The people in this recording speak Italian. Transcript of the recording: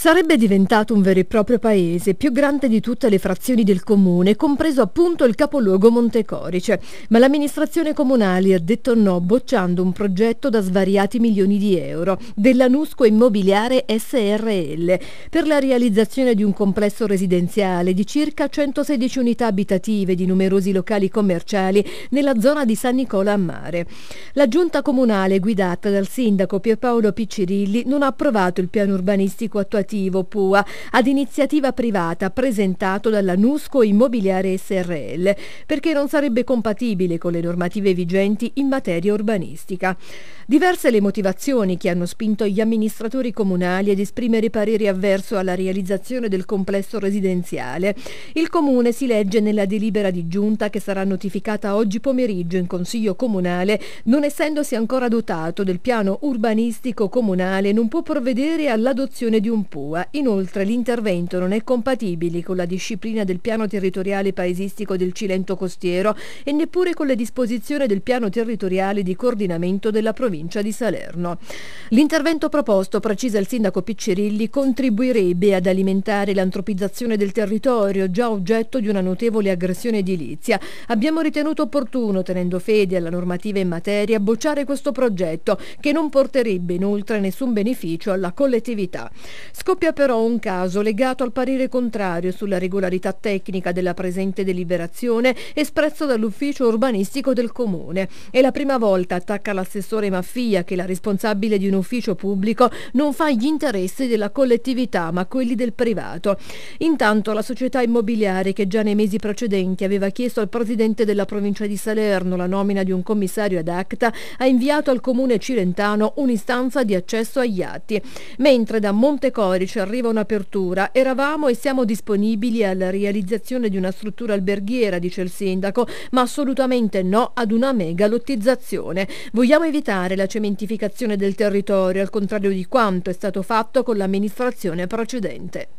Sarebbe diventato un vero e proprio paese, più grande di tutte le frazioni del comune, compreso appunto il capoluogo Montecorice, ma l'amministrazione comunale ha detto no, bocciando un progetto da svariati milioni di euro della Nusco Immobiliare SRL per la realizzazione di un complesso residenziale di circa 116 unità abitative di numerosi locali commerciali nella zona di San Nicola a Mare. La giunta comunale guidata dal sindaco Pierpaolo Piccirilli non ha approvato il piano urbanistico attuativo associativo PUA ad iniziativa privata presentato dalla Nusco Immobiliare SRL perché non sarebbe compatibile con le normative vigenti in materia urbanistica. Diverse le motivazioni che hanno spinto gli amministratori comunali ad esprimere pareri avverso alla realizzazione del complesso residenziale. Il comune si legge nella delibera di giunta che sarà notificata oggi pomeriggio in Consiglio Comunale, non essendosi ancora dotato del piano urbanistico comunale non può provvedere all'adozione di un punto Papua. Inoltre l'intervento non è compatibile con la disciplina del piano territoriale paesistico del Cilento costiero e neppure con le disposizioni del piano territoriale di coordinamento della provincia di Salerno. L'intervento proposto, precisa il sindaco Piccerilli, contribuirebbe ad alimentare l'antropizzazione del territorio, già oggetto di una notevole aggressione edilizia. Abbiamo ritenuto opportuno, tenendo fede alla normativa in materia, bocciare questo progetto, che non porterebbe inoltre nessun beneficio alla collettività. Scoppia però un caso legato al parere contrario sulla regolarità tecnica della presente deliberazione espresso dall'ufficio urbanistico del Comune. È la prima volta, attacca l'assessore Maffia, che la responsabile di un ufficio pubblico non fa gli interessi della collettività ma quelli del privato. Intanto la società immobiliare che già nei mesi precedenti aveva chiesto al presidente della provincia di Salerno la nomina di un commissario ad acta ha inviato al Comune cilentano un'istanza di accesso agli atti, mentre da Montecore ci arriva un'apertura. Eravamo e siamo disponibili alla realizzazione di una struttura alberghiera, dice il sindaco, ma assolutamente no ad una mega lottizzazione. Vogliamo evitare la cementificazione del territorio, al contrario di quanto è stato fatto con l'amministrazione precedente.